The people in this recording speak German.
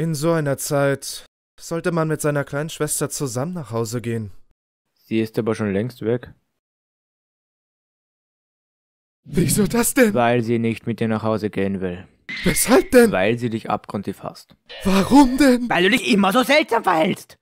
In so einer Zeit sollte man mit seiner kleinen Schwester zusammen nach Hause gehen. Sie ist aber schon längst weg. Wieso das denn? Weil sie nicht mit dir nach Hause gehen will. Weshalb denn? Weil sie dich abgrundtief hasst. Warum denn? Weil du dich immer so seltsam verhältst.